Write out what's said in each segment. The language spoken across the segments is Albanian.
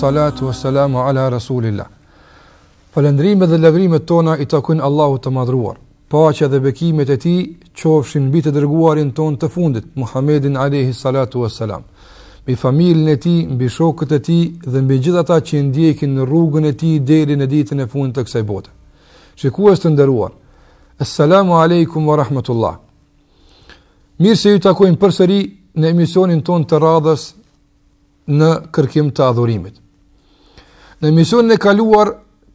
salatu wa salamu ala rasulillah. Falendrimet dhe lavrimet tona i takojnë Allahut të madhruar. Paqja dhe bekimet e tij qofshin mbi të dërguarin ton të fundit, Muhammedin alayhi salatu wa salam. Me familjen e tij, mbi shokët e tij dhe mbi gjithë ata që ndjekin rrugën e tij deri në ditën e fundit të kësaj bote. Shikues të nderuar, assalamu alaykum wa rahmatullah. Mirë se ju takojm përsëri në emisionin ton të radhës në kërkim të adhurimit. Në emisionin e kaluar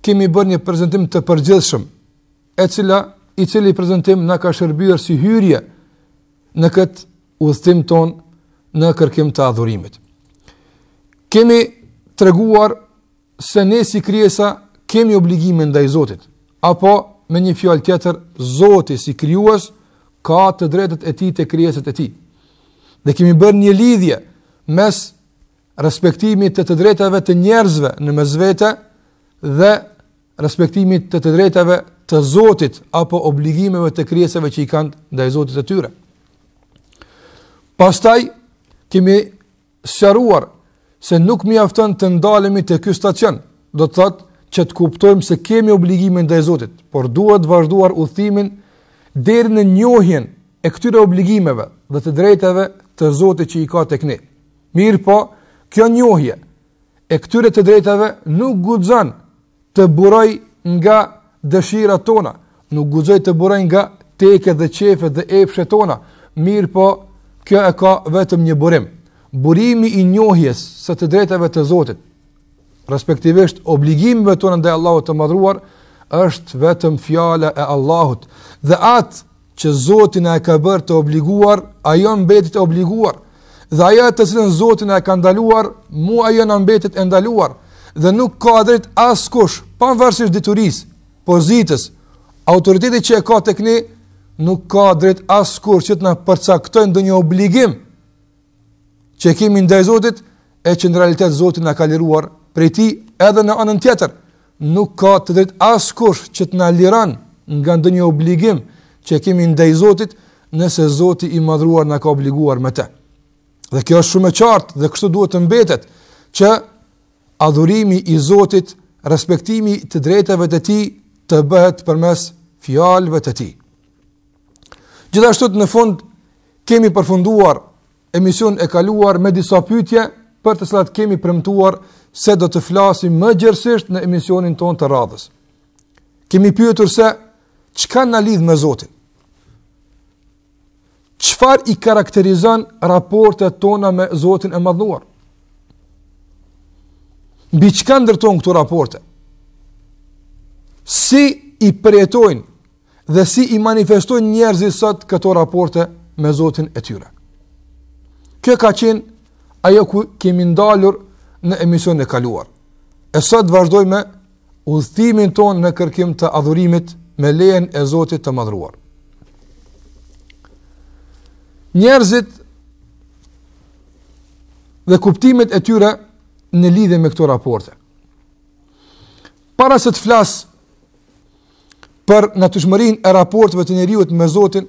kemi bërë një prezantim të përgjithshëm, e cila i cili prezantim na ka shërbyer si hyrje në këtë udhtim ton në kërkim të adhurimit. Kemi treguar se ne si krijesa kemi obligimin ndaj Zotit, apo me një fjalë tjetër, Zoti si krijues ka të drejtat e tij te krijesat e tij. Ne kemi bërë një lidhje mes respektimit të të drejtave të njerëzve në mëzvete dhe respektimit të të drejtave të Zotit apo obligimeve të krijesave që i kanë ndaj Zotit e tyre. Pastaj kemi sëruar se nuk mjafton të ndalemi te ky stacion, do të thotë që të kuptojmë se kemi obligimin ndaj Zotit, por duhet të vazhduar udhimin deri në njohjen e këtyre obligimeve dhe të drejtave të Zotit që i ka tek ne. Mirpo, kjo njohje e këtyre të drejtave nuk guxon të buroj nga dëshirat tona, nuk guxoj të buroj nga teke dhe qefe dhe epshe tona, mirë po kjo e ka vetëm një burim. Burimi i njohjes së të drejtave të Zotit, respektivisht obligimeve tona ndaj Allahut të madhruar, është vetëm fjala e Allahut. Dhe atë që Zoti na e ka bërë të obliguar, ajo mbetet e obliguar dhe aja të cilën Zotin e ka ndaluar, mua aja jo në mbetit e ndaluar, dhe nuk ka drejt asë kush, panëvërshisht dituris, pozitës, autoritetit që e ka të këni, nuk ka drejt asë kush që të na përcaktojnë ndonjë një obligim që kemi ndaj Zotit, e që në realitet Zotin e ka liruar prej ti edhe në anën tjetër, nuk ka të drit asë kush që të në liran nga ndë një obligim që kemi ndaj Zotit, nëse Zotit i madhruar në ka obliguar me te. Dhe kjo është shumë e qartë dhe kështu duhet të mbetet që adhurimi i Zotit, respektimi të drejtave të Tij të bëhet përmes fjalëve të Tij. Gjithashtu në fund kemi përfunduar emisionin e kaluar me disa pyetje për të cilat kemi premtuar se do të flasim më gjersisht në emisionin ton të radhës. Kemi pyetur se çka në lidh me Zotin qëfar i karakterizan raportet tona me Zotin e madhuar? Bi qëka ndërton këtu raporte? Si i përjetojnë dhe si i manifestojnë njerëzit sot këto raporte me Zotin e tyre? Kjo ka qenë ajo ku kemi ndalur në emision e kaluar. E sot vazhdoj me udhëtimin ton në kërkim të adhurimit me lejen e Zotit të madhruar njerëzit dhe kuptimet e tyre në lidhe me këto raporte. Para se të flasë për në të shmërin e raporteve të njeriut me Zotin,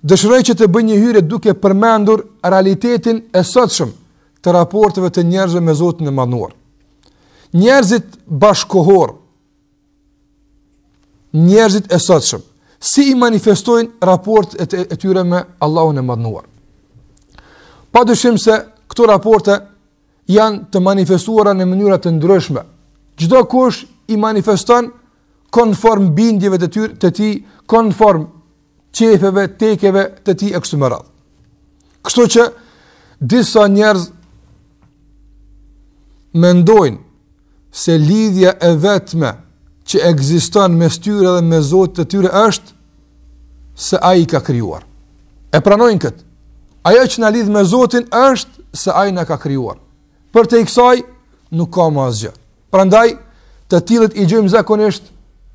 dëshrej që të bëj një hyre duke përmendur realitetin e sëtshëm të raporteve të njerëzve me Zotin e manuar. Njerëzit bashkohor, njerëzit e sëtshëm, si i manifestojnë raport e, e tyre me Allahun e madhnuar. Pa dëshim se këto raporte janë të manifestuara në mënyrat të ndryshme. Gjdo kush i manifestojnë konform bindjeve të tyre të ti, konform qefeve, tekeve të ti e kështu më radhë. Kështu që disa njerëz mendojnë se lidhja e vetme që egziston me styre dhe me zotë të tyre është se a i ka kryuar. E pranojnë këtë. Aja që në lidhë me zotin është se a i në ka kryuar. Për të iksaj, nuk ka ma zgjë. Prandaj, të tilet i gjëjmë zakonisht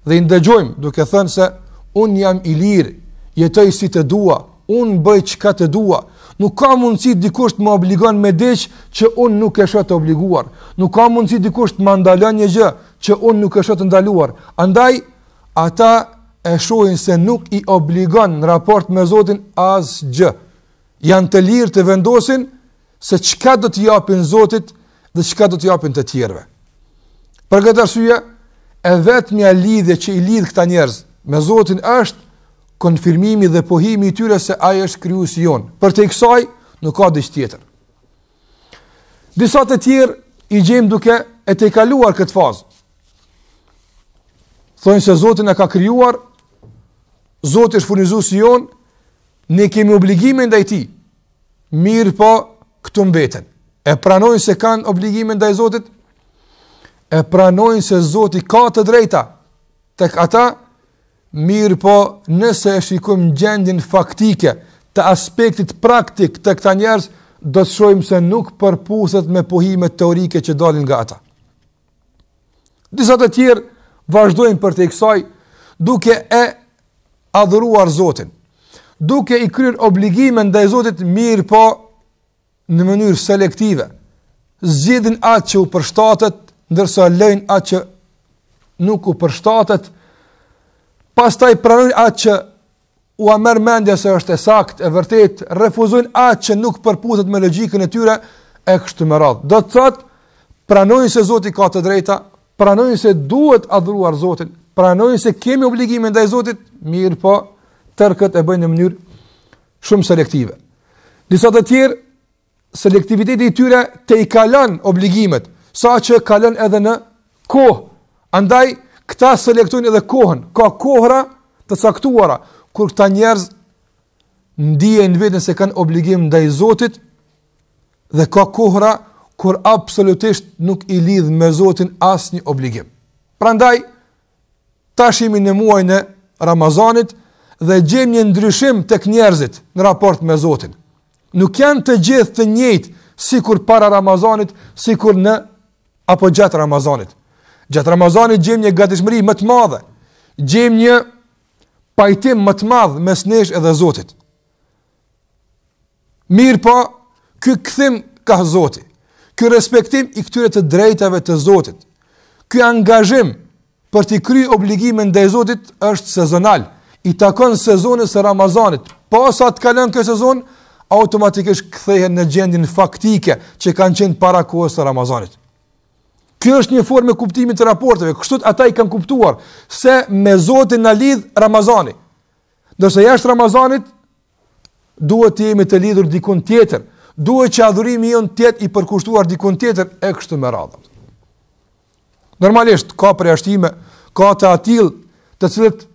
dhe i ndëgjojmë duke thënë se unë jam i lirë, jetoj si të dua, unë bëj që ka të dua, nuk ka mundësi dikusht më obligon me dheqë që unë nuk e shëtë obliguar, nuk ka mundësi dikusht më ndalon një gjë që unë nuk është të ndaluar. Andaj, ata e shojnë se nuk i obligon në raport me Zotin asë gjë. Janë të lirë të vendosin se qka do të japin Zotit dhe qka do të japin të tjerve. Për këtë arsye, e vetëmja lidhe që i lidhë këta njerëz me Zotin është konfirmimi dhe pohimi i tyre se aje është kryu si jonë. Për të i kësaj, nuk ka dhe që tjetër. Disat e tjerë i gjem duke e te kaluar këtë fazë. Thojnë se Zotin e ka kryuar, Zotin është furnizu si jonë, ne kemi obligimin dhe i ti, mirë po këtu mbeten. E pranojnë se kanë obligimin dhe i Zotit, e pranojnë se Zotin ka të drejta, të këta, mirë po nëse e shikojmë gjendin faktike, të aspektit praktik të këta njerës, do të shojmë se nuk përpuset me pohimet teorike që dalin nga ata. Disa të tjerë, vazhdojnë për të iksaj, duke e adhuruar Zotin, duke i kryrë obligime nda i Zotit mirë po në mënyrë selektive, zgjidhin atë që u përshtatët, ndërsa lejnë atë që nuk u përshtatët, pas i pranën atë që u amër mendja se është e sakt, e vërtet, refuzojnë atë që nuk përputët me logikën e tyre, e kështë të më radhë. Do të thotë, pranojnë se Zotit ka të drejta, pranojnë se duhet adhuruar Zotin, pranojnë se kemi obligime ndaj Zotit, mirë po, tërë këtë e bëjnë në mënyrë shumë selektive. Disa të tjerë, selektiviteti i tyre te i kalan obligimet, sa që kalan edhe në kohë. Andaj, këta selektojnë edhe kohën, ka kohëra të caktuara, kur këta njerëz ndije në vetën se kanë obligim ndaj Zotit, dhe ka kohëra të kur absolutisht nuk i lidh me Zotin asnjë obligim. Prandaj tash jemi në muajin e Ramazanit dhe gjejmë një ndryshim tek njerëzit në raport me Zotin. Nuk janë të gjithë të njëjtë sikur para Ramazanit, sikur në apo gjatë Ramazanit. Gjatë Ramazanit gjejmë një gatishmëri më të madhe. Gjejmë një pajtim më të madh mes nesh edhe Zotit. Mirë po, ky këthim ka Zoti. Ky respektim i këtyre të drejtave të Zotit, ky angazhim për të kryer obligimin ndaj Zotit është sezonal. I takon sezonit të Ramazanit. Pas po sa të kalon ky sezon, automatikisht kthehen në gjendjen faktike që kanë qenë para kohës së Ramazanit. Ky është një formë kuptimi të raporteve, kështu ata i kanë kuptuar se me Zotin na lidh Ramazani. Nëse jashtë Ramazanit duhet të jemi të lidhur dikun tjetër, duhet që adhurimi jon të i përkushtuar dikun tjetër e kështu me radhë. Normalisht ka përjashtime, ka të atill, të cilët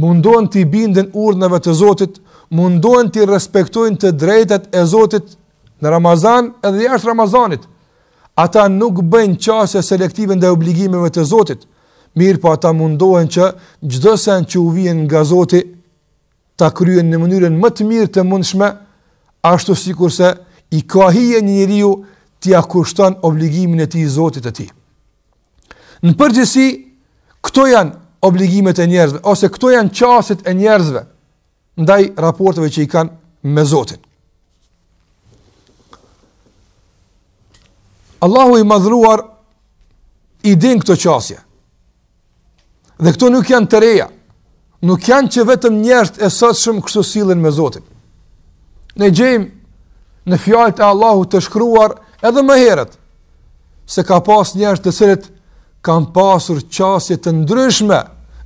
mundohen të bindën urdhave të Zotit, mundohen të respektojnë të drejtat e Zotit në Ramazan edhe jashtë Ramazanit. Ata nuk bëjnë qasje selektive ndaj obligimeve të Zotit, mirë po ata mundohen që çdo sen që u vjen nga Zoti ta kryejnë në mënyrën më të mirë të mundshme ashtu si kurse i ka hije një një riu të ja kushtan obligimin e ti i zotit e ti. Në përgjësi, këto janë obligimet e njerëzve, ose këto janë qasit e njerëzve, ndaj raporteve që i kanë me zotin. Allahu i madhruar i din këto qasje, dhe këto nuk janë të reja, nuk janë që vetëm njerët e sëtë shumë kështu silin me Zotin. Ne gjejmë në fjalët e Allahut të shkruar edhe më herët se ka pas njerëz të cilët kanë pasur çështje të ndryshme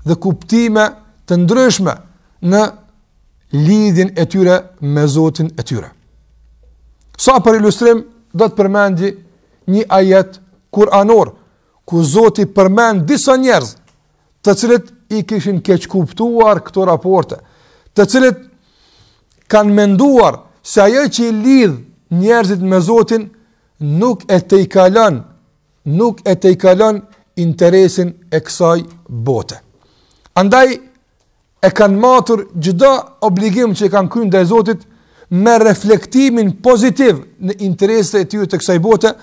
dhe kuptime të ndryshme në lidhjen e tyre me Zotin e tyre. Sa për ilustrim do të përmendi një ajet kur anor, ku Zoti përmend disa njerëz të cilët i kishin keq kuptuar këto raporte, të cilët kanë menduar se ajo që i lidh njerëzit me Zotin nuk e te i kalan nuk e te i kalan interesin e kësaj bote andaj e kanë matur gjitha obligim që i kanë krymë dhe Zotit me reflektimin pozitiv në interesit e tyjë të kësaj bote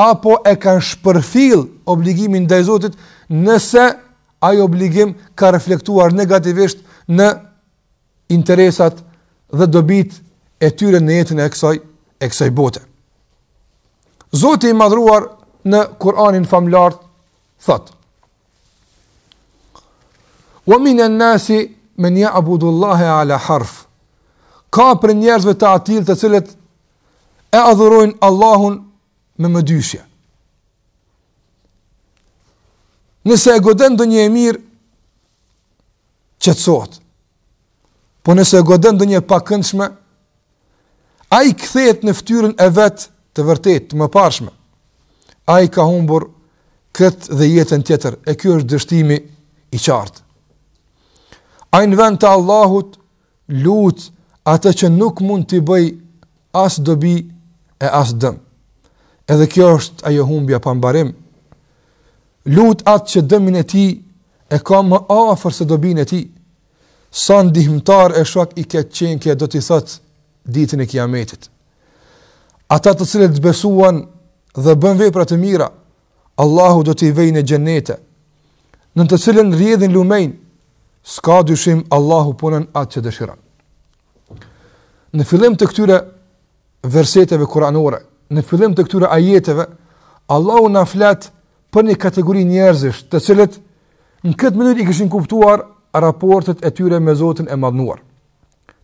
apo e kanë shpërfil obligimin dhe Zotit nëse ajo obligim ka reflektuar negativisht në interesat dhe dobit e tyre në jetën e kësaj e kësaj bote. Zoti i madhruar në Kur'anin famlar thot: "Wa min nasi man ya'budu Allaha 'ala harf." Ka për njerëzve të atill të cilët e adhurojnë Allahun me mëdyshje. Nëse e godendo një emir, qëtësot po nëse godën dhe një pakëndshme, a i këthet në ftyrën e vetë të vërtet, të më pashme, a i ka humbur këtë dhe jetën tjetër, e kjo është dështimi i qartë. A i në vend të Allahut, lutë atë që nuk mund të bëj asë dobi e asë dëmë. Edhe kjo është ajo humbja pambarim. Lutë atë që dëmin e ti e ka më afer se dobin e ti, sa në e shok i këtë qenë këtë do të i thëtë ditën e kiametit. Ata të cilët të besuan dhe bën vepra të mira, Allahu do të i vejnë e gjennete. Në të cilën rjedhin lumejnë, s'ka dyshim Allahu punën atë që dëshiran. Në fillim të këtyre verseteve kuranore, në fillim të këtyre ajeteve, Allahu në fletë për një kategori njerëzisht të cilët në këtë mënyrë i këshin kuptuar raportet e tyre me Zotin e madhnuar.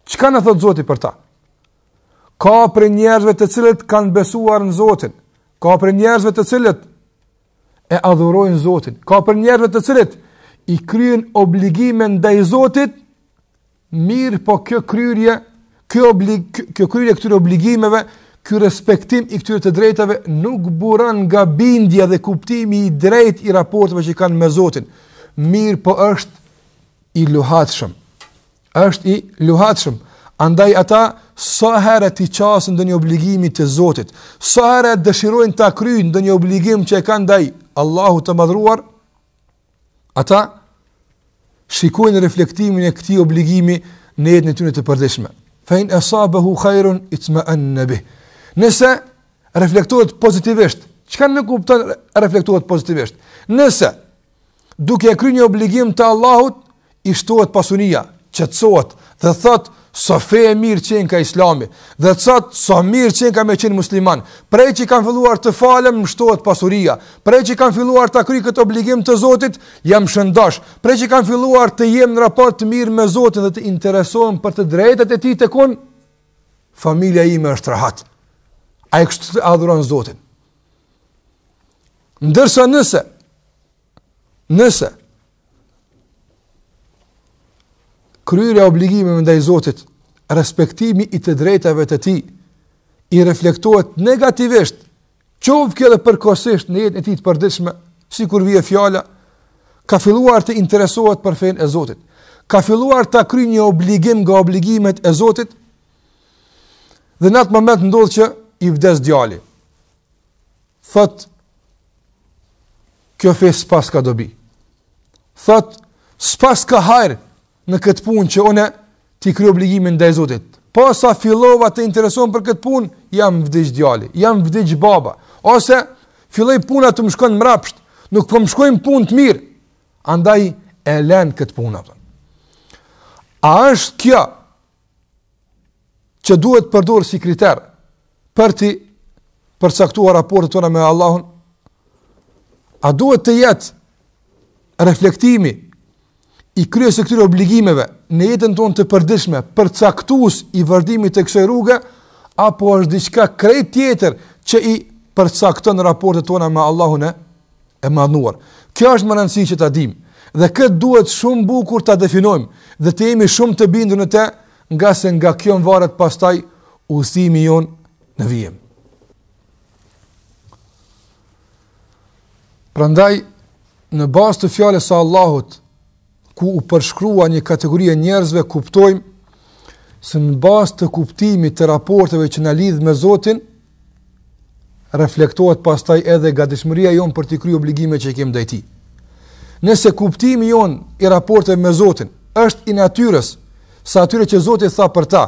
Qka në thotë Zotin për ta? Ka për njerëzve të cilët kanë besuar në Zotin, ka për njerëzve të cilët e adhurojnë Zotin, ka për njerëzve të cilët i kryen obligime ndaj Zotit, mirë po kjo kryrje, kjo, oblig, kjo kryrje këtyre obligimeve, kjo respektim i këtyre të drejtave, nuk buran nga bindja dhe kuptimi i drejt i raportëve që kanë me Zotin, mirë po është i luhatshëm. Është i luhatshëm. Andaj ata sa herë ti qasën ndonjë obligimi të Zotit, sa herë dëshirojnë ta kryjnë ndonjë obligim që e kanë ndaj Allahut të madhruar, ata shikojnë reflektimin e këtij obligimi në jetën e tyre të përditshme. Fa in asabahu khairun itma'anna bih. Nëse reflektohet pozitivisht, çka në kupton reflektohet pozitivisht? Nëse duke kryer një obligim të Allahut, i shtohet pasunia, që të sotë dhe thot, so fe e mirë qenë ka islami, dhe të sa so mirë qenë ka me qenë musliman, prej që i kanë filluar të falem, më shtohet pasuria, prej që i kanë filluar të akry këtë obligim të zotit, jam shëndash, prej që i kanë filluar të jem në raport të mirë me zotit dhe të interesohen për të drejtet e ti të familja i me është rahat, a e kështë të adhuran zotit. Ndërsa nëse, nëse, kryrja obligimeve ndaj Zotit, respektimi i të drejtave të tij i reflektohet negativisht, qoftë kjo edhe përkohësisht në jetën e tij të përditshme, sikur vije fjala, ka filluar të interesohet për fenë e Zotit. Ka filluar ta kryej një obligim nga obligimet e Zotit. Dhe në atë moment ndodh që i vdes djali. Thot kjo fes s'pas ka dobi. Thot s'pas ka hajrë, në këtë punë që unë ti kryo obligimin ndaj Zotit. Po sa fillova të intereson për këtë punë, jam vdesh djali, jam vdesh baba. Ose filloi puna të më shkon mbrapsht, nuk po më shkojnë punë të mirë. Andaj e lën këtë punë atë. A është kjo që duhet të përdor si kriter për të përcaktuar raportet tona me Allahun? A duhet të jetë reflektimi i kryes e këtyre obligimeve në jetën tonë të përdishme, përcaktus i vërdimit të kësoj rrugë, apo është diçka krejt tjetër që i përcakton raportet tona me Allahun e mënuar. Kjo është më rëndësi që ta dim. Dhe këtë duhet shumë bukur ta definojmë dhe të jemi shumë të bindur në të, nga se nga kjo në varet pastaj usimi jon në vijem. Prandaj, në bas të fjale sa Allahut, ku u përshkrua një kategorie njerëzve, kuptojmë se në bas të kuptimi të raporteve që në lidhë me Zotin, reflektohet pastaj edhe ga dishmëria jonë për t'i kry obligime që i kemë dajti. Nëse kuptimi jonë i raporteve me Zotin, është i natyres, sa atyre që Zotin tha për ta,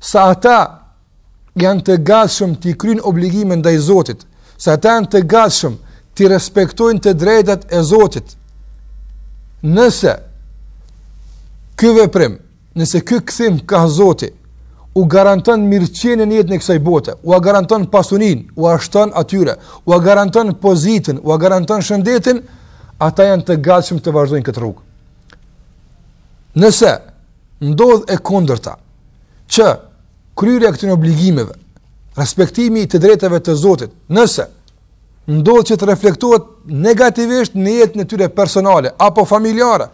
sa ata janë të gashëm t'i kry në obligime në Zotit, sa ata janë të gashëm t'i respektojnë të drejtat e Zotit, nëse ky veprim, nëse ky kthim ka Zoti, u garanton mirëqenien në jetën e kësaj bote, u garanton pasunin, u ashton atyre, u garanton pozitën, u garanton shëndetin, ata janë të gatshëm të vazhdojnë këtë rrugë. Nëse ndodh e kundërta, që kryerja këtyre obligimeve, respektimi të drejtave të Zotit, nëse ndodh që të reflektohet negativisht në jetën e tyre personale apo familjare,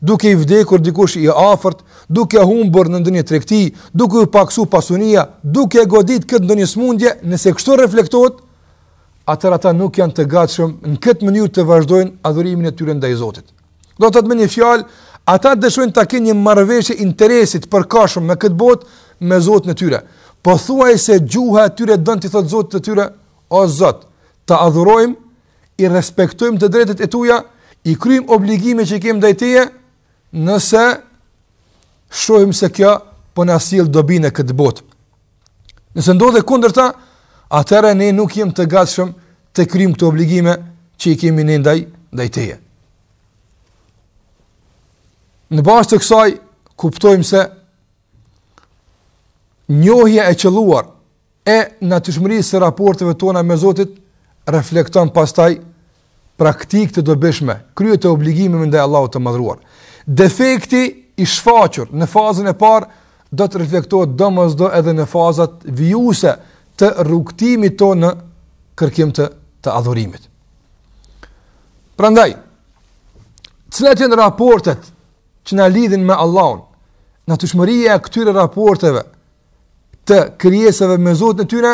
duke i vdekur dikush i afërt, duke humbur në ndonjë tregti, duke u paksu pasunia, duke goditur këtë ndonjë smundje, nëse kështu reflektohet, atëra ata nuk janë të gatshëm në këtë mënyrë të vazhdojnë adhurimin e tyre ndaj Zotit. Do të thotë me një fjalë, ata dëshojnë të kenë një marrëveshje interesit për kashëm me këtë botë me Zotin e tyre. Po thuaj se gjuha e tyre don të thotë Zotit të tyre, o Zot, të adhurojmë i respektojmë të drejtet e tuja, i krymë obligime që i kemë teje, nëse shohim se kjo po na sill dobinë këtë botë. Nëse ndodhe kundërta, atëherë ne nuk jemi të gatshëm të kryjmë këto obligime që i kemi ne ndaj ndaj teje. Në bazë të kësaj kuptojmë se njohja e qelluar e natyrshmërisë së raporteve tona me Zotin reflekton pastaj praktikë të dobishme, kryet e obligimeve ndaj Allahut të Madhruar defekti i shfaqur në fazën e parë do të reflektohet domosdoshmë edhe në fazat vijuese të rrugtimit tonë në kërkim të të adhurimit. Prandaj, cilat janë raportet që na lidhin me Allahun? Natyrshmëria e këtyre raporteve të krijesave me Zotin e tyre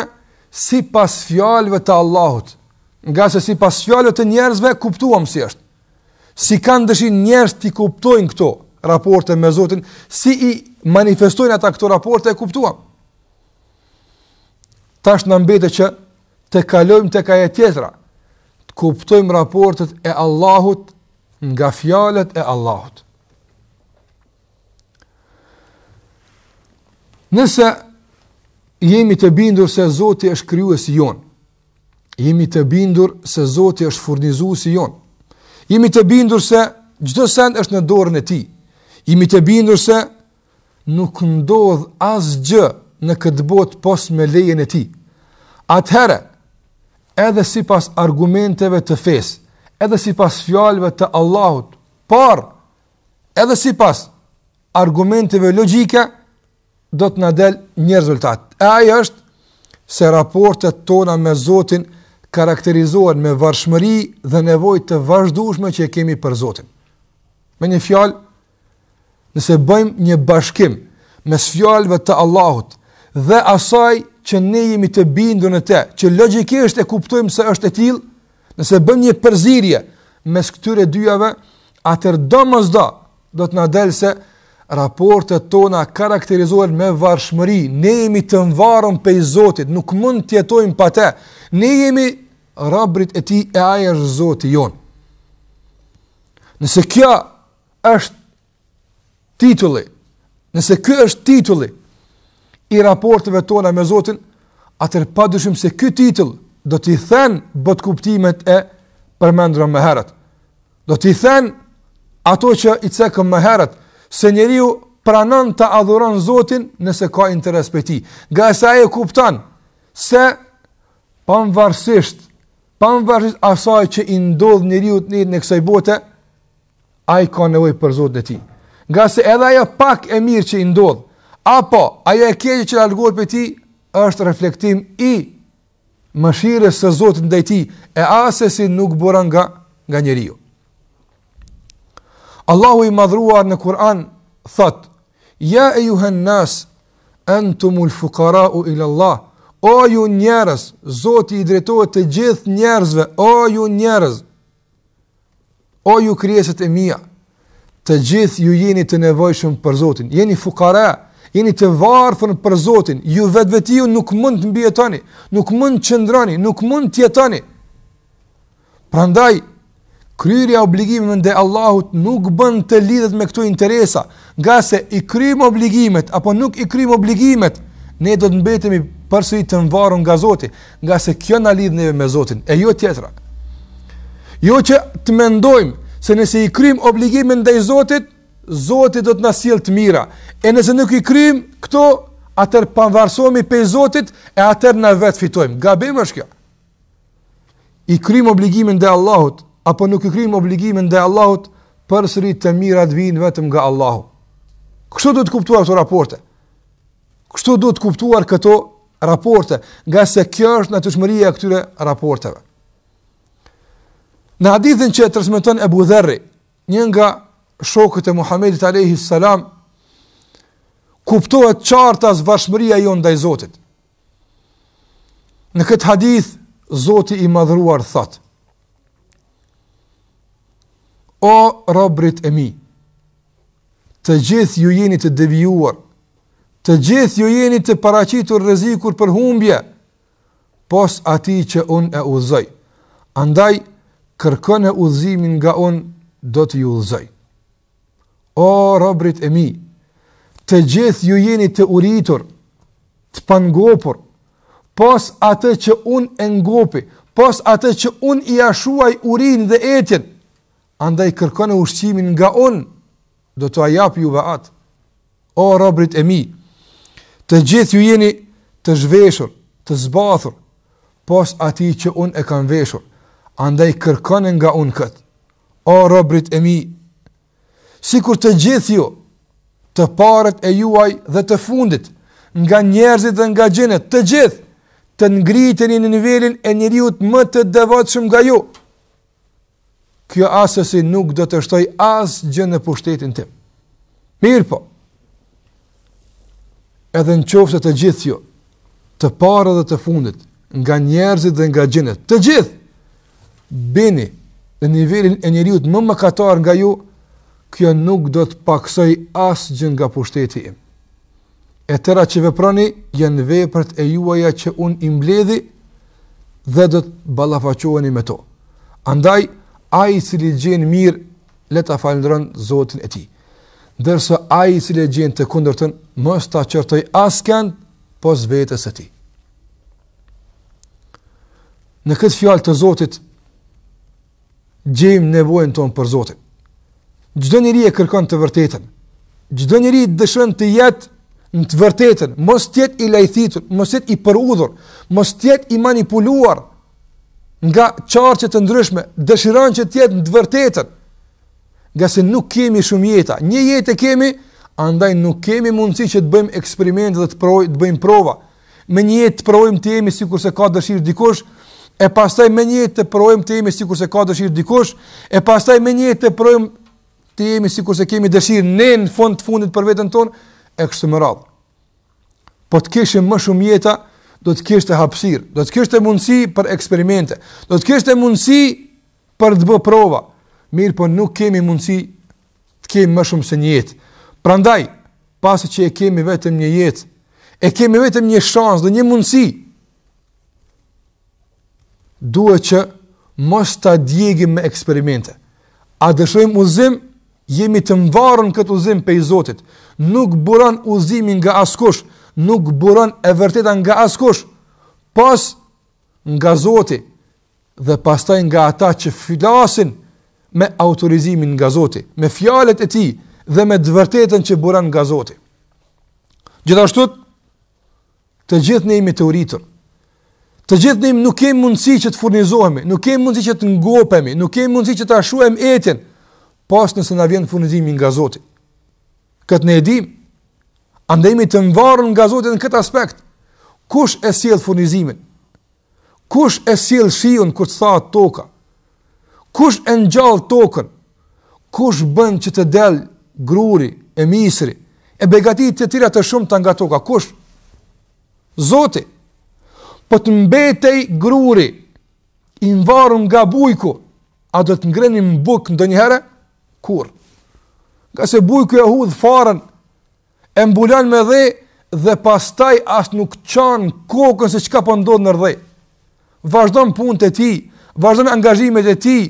sipas fjalëve të Allahut, nga se sipas fjalëve të njerëzve kuptuam si është si kanë dëshin njerëz të kuptojnë këto raporte me Zotin, si i manifestojnë ata këto raporte e kuptuam. Tash na mbetet që të kalojmë tek ajo tjetra, të kuptojmë raportet e Allahut nga fjalët e Allahut. Nëse jemi të bindur se Zoti është krijuesi jonë, jemi të bindur se Zoti është furnizuesi jonë, jemi të bindur se gjdo send është në dorën e ti, jemi të bindur se nuk ndodh asë gjë në këtë botë pos me lejen e ti. Atëherë, edhe si pas argumenteve të fesë, edhe si pas fjalëve të Allahut, par, edhe si pas argumenteve logike, do të nadel një rezultat. Aja është se raportet tona me Zotin nështë, karakterizohen me varshmëri dhe nevoj të vazhdushme që e kemi për Zotin. Me një fjalë, nëse bëjmë një bashkim mes fjalëve të Allahut dhe asaj që ne jemi të bindu në te, që logikisht e kuptojmë se është e tilë, nëse bëjmë një përzirje mes këtyre dyjave, atër do mës do, do të nadelë se raportet tona karakterizohen me varshmëri, ne jemi të mvarëm pe i Zotit, nuk mund të jetojmë pa te, ne jemi rabrit e ti e aje është zoti jonë. Nëse kja është titulli, nëse kjo është titulli i raporteve tona me zotin, atër pa se kjo titull do t'i then bët kuptimet e përmendrën me herët. Do t'i then ato që i cekëm me herët, se njeriu pranën të adhuron zotin nëse ka interes për ti. Gajsa e kuptan se panëvarsisht pavarësisht asaj që i ndodh njeriu të jetën në kësaj bote, ai ka nevojë për Zotin e ti. Nga se edhe ajo pak e mirë që i ndodh, apo ajo e keqe që largohet për ti, është reflektim i mëshirës së Zotit ndaj ti, e asesi nuk bura nga nga njeriu. Allahu i madhruar në Kur'an thot: "Ya ja, ayuha an-nas, antumul fuqara'u ila Allah." O ju njerëz, Zoti i drejtohet të gjithë njerëzve, o ju njerëz. O ju krijesat e mia, të gjithë ju jeni të nevojshëm për Zotin. Jeni fukara, jeni të varfër për Zotin. Ju vetvetiu nuk mund të mbijetoni, nuk mund të qëndroni, nuk mund të jetoni. Prandaj Kryrja obligimeve ndaj Allahut nuk bën të lidhet me këto interesa, nga se i kryjm obligimet apo nuk i kryjm obligimet, ne do të mbetemi përsi të mvarun nga Zoti, nga se kjo në lidhë neve me Zotin, e jo tjetra. Jo që të mendojmë se nëse i krymë obligimin dhe i Zotit, Zotit do të nësilë të mira. E nëse nuk i krymë këto, atër panvarsomi pe i Zotit, e atër në vetë fitojmë. Gabim është kjo. I krymë obligimin dhe Allahut, apo nuk i krymë obligimin dhe Allahut, përsi të mira të vetëm nga Allahu. Kështu do të kuptuar këto raporte. Kështu duhet të kuptuar këto raporte, nga se kjo është në të këtyre raporteve. Në hadithin që të rësmeton e budherri, një nga shokët e Muhammedit Alehi Salam, kuptohet qartas vashmëria jo ndaj Zotit. Në këtë hadith, Zotit i madhruar thot. O, robrit e mi, të gjithë ju jeni të devijuar, të gjithë ju jeni të paracitur rezikur për humbje, pos ati që unë e uzoj, Andaj, kërkën e udhëzimin nga unë, do të ju uzoj. O, robrit e mi, të gjithë ju jeni të uritur, të pangopur, pos atë që unë e ngopi, pos atë që unë i ashuaj urin dhe etjen, andaj kërkën e ushqimin nga unë, do të ajap juve atë. O, robrit e mi, të gjithë ju jeni të të gjithë ju jeni të zhveshur, të zbathur, pos ati që unë e kam veshur, andaj kërkonën nga unë këtë, o robrit e mi, si kur të gjithë ju, të parët e juaj dhe të fundit, nga njerëzit dhe nga gjenet, të gjithë të ngriteni në nivelin e njëriut më të devatë shumë nga ju, kjo asësi nuk do të shtoj asë gjë në pushtetin tim. Mirë po, edhe në qofë se të gjithë jo, të parë dhe të fundit, nga njerëzit dhe nga gjinët, të gjithë, bini dhe nivelin e njeriut më më katar nga ju, kjo nuk do të paksoj asë gjën nga pushteti im. E tëra që veprani, jenë veprët e juaja që unë imbledhi dhe do të balafaqoheni me to. Andaj, a i si li gjenë mirë, le ta falëndronë zotin e ti dërso i cilë e gjenë të kundërtën, tënë, mës të qërtoj asken, së po vetës e ti. Në këtë fjalë të Zotit, gjejmë nevojën tonë për Zotit. Gjdo njëri e kërkon të vërtetën, gjdo njëri dëshën të jetë në të vërtetën, mos tjetë i lajthitur, mos tjetë i përudhur, mos tjetë i manipuluar, nga qarqet të ndryshme, dëshiran që tjetë në të vërtetën, nga se nuk kemi shumë jeta. Një jetë e kemi, andaj nuk kemi mundësi që të bëjmë eksperimente dhe të, proj, të bëjmë prova. Me një jetë të projmë të jemi si se ka dëshirë dikosh, e pastaj me një jetë të projmë të jemi si se ka dëshirë dikosh, e pastaj me një jetë të projmë të jemi si se kemi dëshirë ne në fond të fundit për vetën tonë, e kështë me radhë. Po të keshëm më shumë jeta, do të keshë të hapsirë, do të keshë të mundësi për eksperimente, do të keshë të mundësi për të bë prova, mirë po nuk kemi mundësi të kemi më shumë se një jetë. Prandaj, pasi që e kemi vetëm një jetë, e kemi vetëm një shansë dhe një mundësi, duhet që mos ta adjegim me eksperimente. A dëshojmë uzim, jemi të mvarën këtë uzim pe i Zotit. Nuk buran uzimin nga askush, nuk buran e vërteta nga askush, pas nga Zotit dhe pastaj nga ata që filasin me autorizimin nga Zoti, me fjalët e tij dhe me të vërtetën që buran nga Zoti. Gjithashtu të gjithë ne jemi të uritur. Të gjithë ne nuk kemi mundësi që të furnizohemi, nuk kemi mundësi që të ngopemi, nuk kemi mundësi që ta shuojmë etjen pas nëse na vjen furnizimi nga Zoti. Këtë ne e dimë. Andaj të varur nga Zoti në këtë aspekt. Kush e sjell furnizimin? Kush e sjell shiun kur të thaat toka? Kush e ngjall tokën? Kush bën që të del gruri e misri? E begatit të tira të shumta nga toka. Kush? Zoti. Po të mbetej gruri i varur nga bujku, a do të ngreni në buk ndonjëherë? Kur? Ka se bujku e hudhë farën e mbulan me dhe dhe pastaj as nuk çan kokën se çka po ndodh në rrë. Vazhdon punët e tij, vazhdon angazhimet e tij,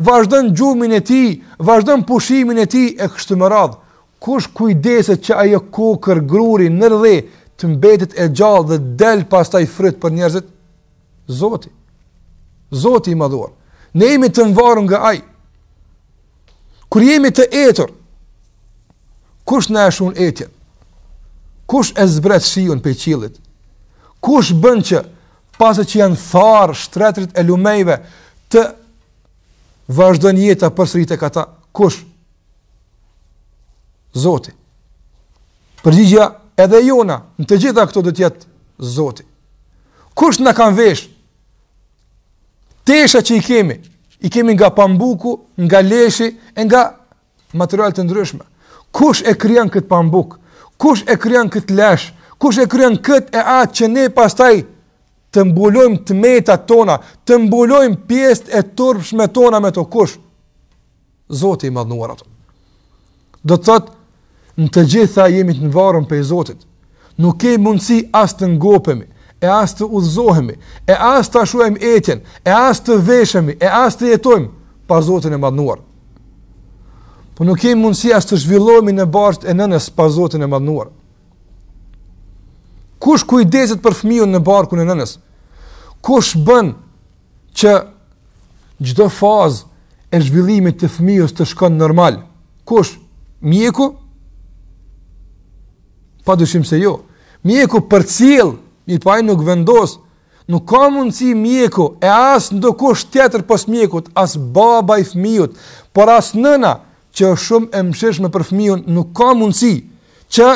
vazhdon gjumin e tij, vazhdon pushimin e tij e kështu me radh. Kush kujdeset që ajo kokër gruri në rrë të mbetet e gjallë dhe del pastaj fryt për njerëzit? Zoti. Zoti i madhuar. Ne jemi të varur nga ai. Kur jemi të etur, kush na shon etjen? Kush e zbret shiun pe qillit? Kush bën që pasi që janë tharë shtretrit e lumejve të vazhdon jeta e kata, Kush? Zoti. Përgjigja edhe jona, në të gjitha këto do të jetë Zoti. Kush na ka vesh? Tesha që i kemi, i kemi nga pambuku, nga leshi e nga materiale të ndryshme. Kush e krijon kët pambuk? Kush e krijon kët lesh? Kush e krijon kët e atë që ne pastaj të mbulojmë të metat tona, të mbulojmë pjesët e turpshme tona me të kush, Zotë i madhënuar ato. Do të tëtë, në të gjitha jemi të në për i Zotët, nuk ke mundësi as të ngopemi, e as të uzohemi, e as të ashuajmë etjen, e as të veshemi, e as të jetojmë, pa Zotën e madhënuar. Po nuk ke mundësi as të zhvillohemi në barët e nënes, pa Zotën e madhënuar. Kush kujdeset për fëmijën në barkun e nënës? Kush bën që çdo fazë e zhvillimit të fëmijës të shkon normal? Kush? Mjeku? Pa dushim se jo. Mjeku për cilë, i pa nuk vendos, nuk ka mundësi mjeku, e asë ndo kush tjetër pas mjekut, asë baba i fmiut, por asë nëna, që është shumë e mëshishme për fmiun nuk ka mundësi që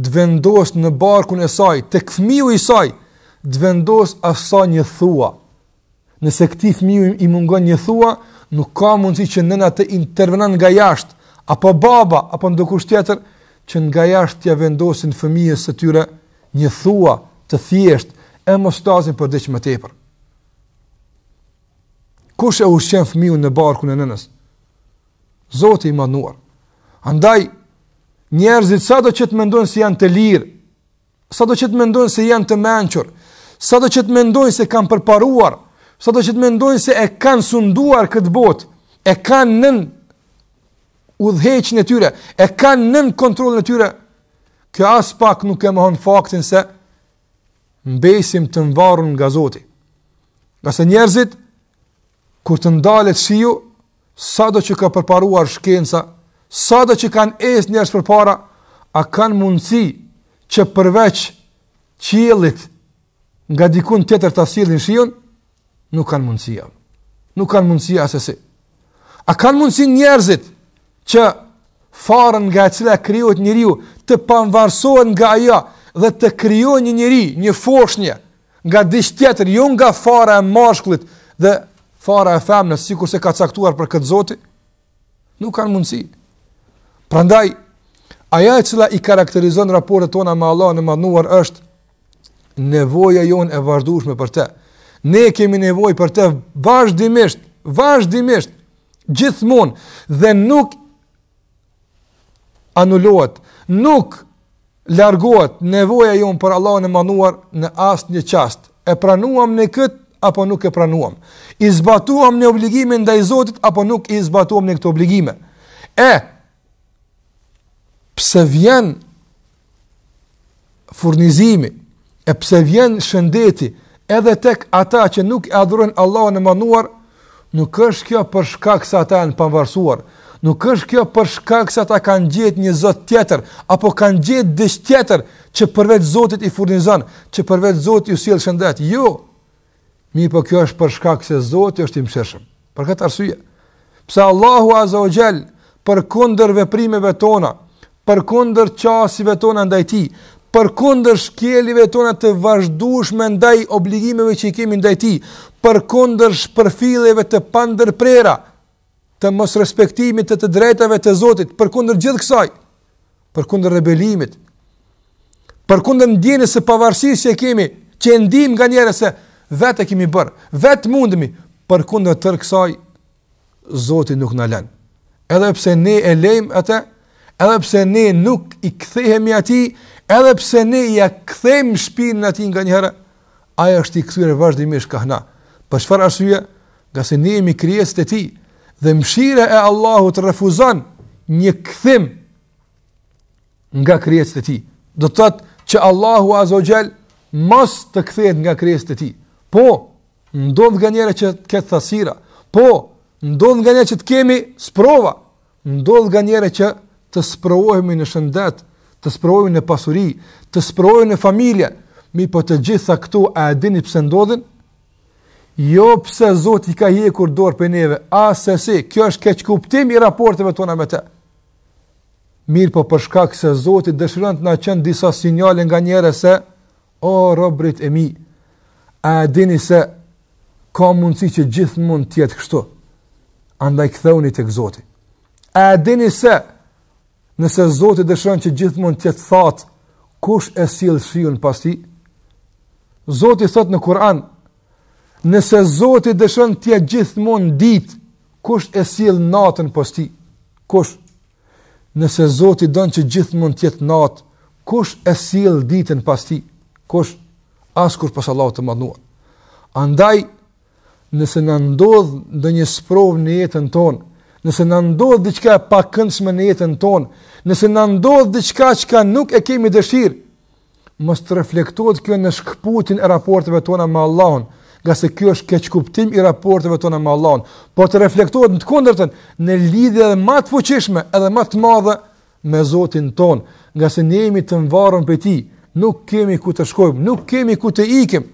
të vendos në barkun e saj, të këfmiu i saj, të vendos asa një thua. Nëse këti fmiu i mungon një thua, nuk ka mundësi që nëna të intervenan nga jashtë, apo baba, apo në dukush tjetër, që nga jashtë tja vendosin fëmijës së tyre një thua të thjesht e më stazin për diqë më tepër. Kush e ushqen fëmiju në barku në nënës? Zote i madnuar. Andaj, njerëzit sa do që të mendojnë se janë të lirë, sa do që të mendojnë se janë të menqër, sa do që të mendojnë se kanë përparuar, sa do që të mendojnë se e kanë sunduar këtë botë, e kanë nën udheqën e tyre, e kanë nën kontrolën e tyre, kjo as pak nuk e më honë faktin se mbesim të mvarën nga zoti. Nëse njerëzit, kur të ndalet shiju, sa do që ka përparuar shkenca, sa do që kanë njërës njerëz përpara, a kanë mundësi që përveç qiellit nga dikun tjetër ta sillin shiun? Nuk kanë mundësi. Nuk kanë mundësi asesi. A kanë mundësi njerëzit që farën nga e cila kriot njëriu të panvarsohen nga aja dhe të kriot një njëri, një foshnje nga dishtë tjetër, ju jo nga fara e mashklit dhe fara e femnës, si kurse ka caktuar për këtë zoti, nuk kanë mundësi. Prandaj, aja e cila i karakterizon raporet tona me Allah në manuar është nevoja jonë e vazhdushme për te. Ne kemi nevoj për te vazhdimisht, vazhdimisht, gjithmon, dhe nuk anullohet, nuk largohet nevoja jonë për Allah në manuar në asë një qastë. E pranuam në këtë, apo nuk e pranuam. I zbatuam në obligime nda i Zotit, apo nuk i zbatuam në këtë obligime. E, pse vjen furnizimi, e pse vjen shëndeti, edhe tek ata që nuk e adhurojnë Allahun e manduar, nuk është kjo për shkak se ata janë pavarësuar. Nuk është kjo për shkak se ata kanë gjetë një zot tjetër apo kanë gjetë diç tjetër që përveç Zotit i furnizon, që përveç Zotit ju sjell shëndet. Jo. Mi po kjo është për shkak se Zoti është i mëshirshëm. Për këtë arsye. Pse Allahu Azza wa Jall përkundër veprimeve tona, për kunder qasive tona ndaj ti, për kunder shkelive tona të vazhdush me ndaj obligimeve që i kemi ndaj ti, për kunder shpërfileve të pandër prera, të mos respektimit të të drejtave të Zotit, për kunder gjithë kësaj, për kunder rebelimit, për kunder në djenë se pavarësis që i kemi, që i ndim nga njere se vetë e kemi bërë, vetë mundëmi, për kunder tërë kësaj, Zotit nuk në lenë. Edhe pse ne e lejmë atë, edhe pse ne nuk i kthehemi ati, edhe pse ne ja kthejmë shpinë në ati nga njëherë, aja është i këthyre vazhdimish ka hna. Për shfar arsye, nga se ne jemi kriesit e ti, dhe mshire e Allahu të refuzan një kthim nga kriesit e ti. Do të tëtë që Allahu Azogjel mas të këthet nga kriesit e ti. Po, ndodhë nga njëre që të këtë thasira. Po, ndodhë nga njëre që të kemi sprova. Ndodhë nga njëre që të sprovohemi në shëndet, të sprovohemi në pasuri, të sprovohemi në familje, mi po të gjitha këtu a dini pse ndodhin? Jo pse Zoti ka hjekur dorë për neve, se si, kjo është keq kuptim i raporteve tona me të. Mirë po për shkak se Zoti dëshiron të na qenë disa sinjale nga njere se o robrit e mi, a dini se ka mundësi që gjithmonë të jetë kështu? Andaj ktheuni tek Zoti. A dini se Nëse Zoti dëshon që gjithmonë të jetë thot, kush e sill shiun pas ti? Zoti thot në Kur'an, nëse Zoti dëshon të jetë gjithmonë ditë, kush e sill natën pas ti? Kush? Nëse Zoti don që gjithmonë të jetë natë, kush e sill ditën pas ti? Kush? As kur pas Allahut të mënduar. Andaj nëse na ndodh ndonjë sprov në jetën tonë, nëse në ndodhë diçka e pakëndshme në jetën tonë, nëse në ndodhë diçka që ka nuk e kemi dëshirë, mos të reflektohet kjo në shkputin e raporteve tona me Allahun, nga se kjo është keq kuptim i raporteve tona me Allahun, por të reflektohet në të kundërtën në lidhje edhe më të fuqishme, edhe më të madhe me Zotin tonë, nga se ne jemi të varur prej tij, nuk kemi ku të shkojmë, nuk kemi ku të ikim.